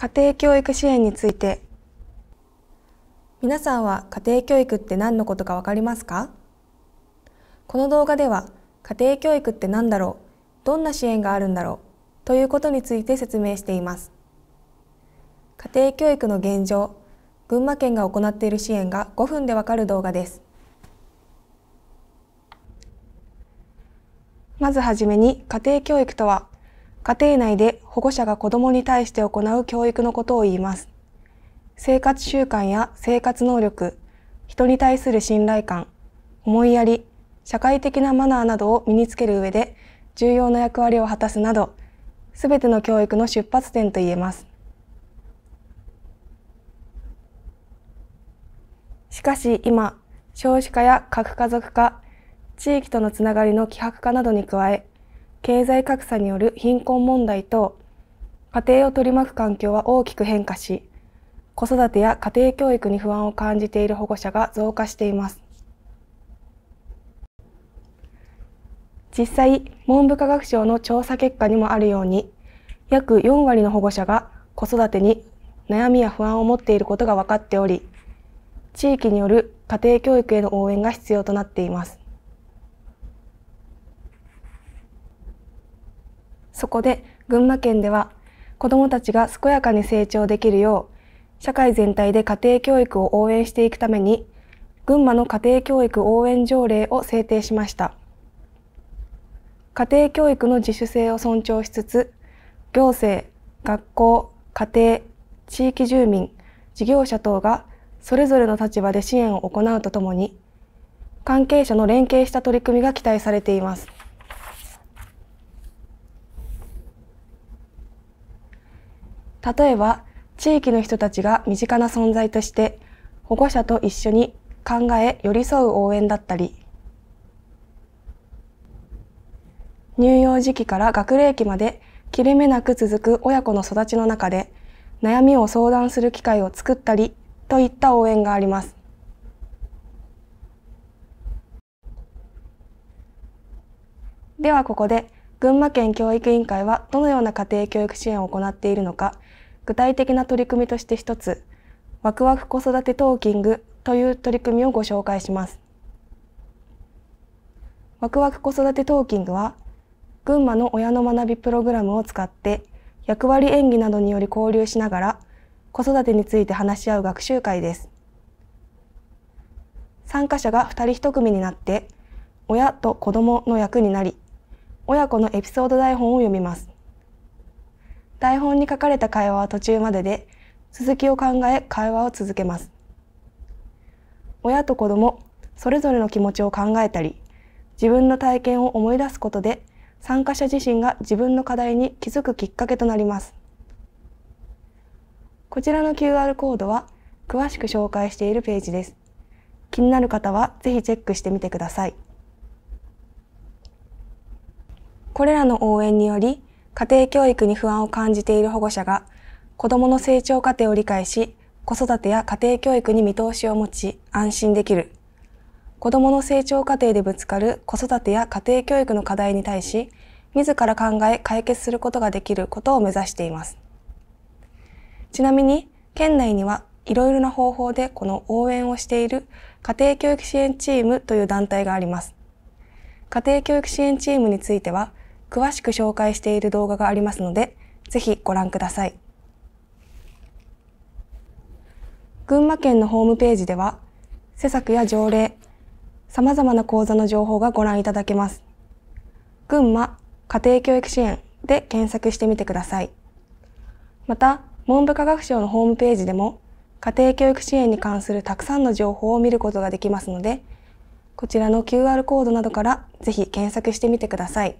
家庭教育支援について皆さんは家庭教育って何のことか分かりますかこの動画では家庭教育って何だろうどんな支援があるんだろうということについて説明しています家庭教育の現状群馬県が行っている支援が5分でわかる動画ですまずはじめに家庭教育とは家庭内で保護者が子供に対して行う教育のことを言います。生活習慣や生活能力、人に対する信頼感、思いやり、社会的なマナーなどを身につける上で重要な役割を果たすなど、すべての教育の出発点と言えます。しかし今、少子化や核家族化、地域とのつながりの希薄化などに加え、経済格差による貧困問題と家庭を取り巻く環境は大きく変化し子育てや家庭教育に不安を感じている保護者が増加しています実際文部科学省の調査結果にもあるように約4割の保護者が子育てに悩みや不安を持っていることが分かっており地域による家庭教育への応援が必要となっていますそこで群馬県では子どもたちが健やかに成長できるよう社会全体で家庭教育を応援していくために群馬の家庭教育応援条例を制定しました家庭教育の自主性を尊重しつつ行政学校家庭地域住民事業者等がそれぞれの立場で支援を行うとともに関係者の連携した取り組みが期待されています例えば、地域の人たちが身近な存在として、保護者と一緒に考え寄り添う応援だったり、乳幼児期から学齢期まで切れ目なく続く親子の育ちの中で、悩みを相談する機会を作ったり、といった応援があります。ではここで、群馬県教育委員会はどのような家庭教育支援を行っているのか、具体的な取り組みとして一つ、ワクワク子育てトーキングという取り組みをご紹介します。ワクワク子育てトーキングは、群馬の親の学びプログラムを使って、役割演技などにより交流しながら、子育てについて話し合う学習会です。参加者が二人一組になって、親と子供の役になり、親子のエピソード台本を読みます。台本に書かれた会話は途中までで、続きを考え会話を続けます。親と子供、それぞれの気持ちを考えたり、自分の体験を思い出すことで、参加者自身が自分の課題に気づくきっかけとなります。こちらの QR コードは詳しく紹介しているページです。気になる方はぜひチェックしてみてください。これらの応援により、家庭教育に不安を感じている保護者が、子供の成長過程を理解し、子育てや家庭教育に見通しを持ち、安心できる。子供の成長過程でぶつかる子育てや家庭教育の課題に対し、自ら考え解決することができることを目指しています。ちなみに、県内にはいろいろな方法でこの応援をしている家庭教育支援チームという団体があります。家庭教育支援チームについては、詳しく紹介している動画がありますので、ぜひご覧ください。群馬県のホームページでは、施策や条例、様々な講座の情報がご覧いただけます。群馬家庭教育支援で検索してみてください。また、文部科学省のホームページでも、家庭教育支援に関するたくさんの情報を見ることができますので、こちらの QR コードなどからぜひ検索してみてください。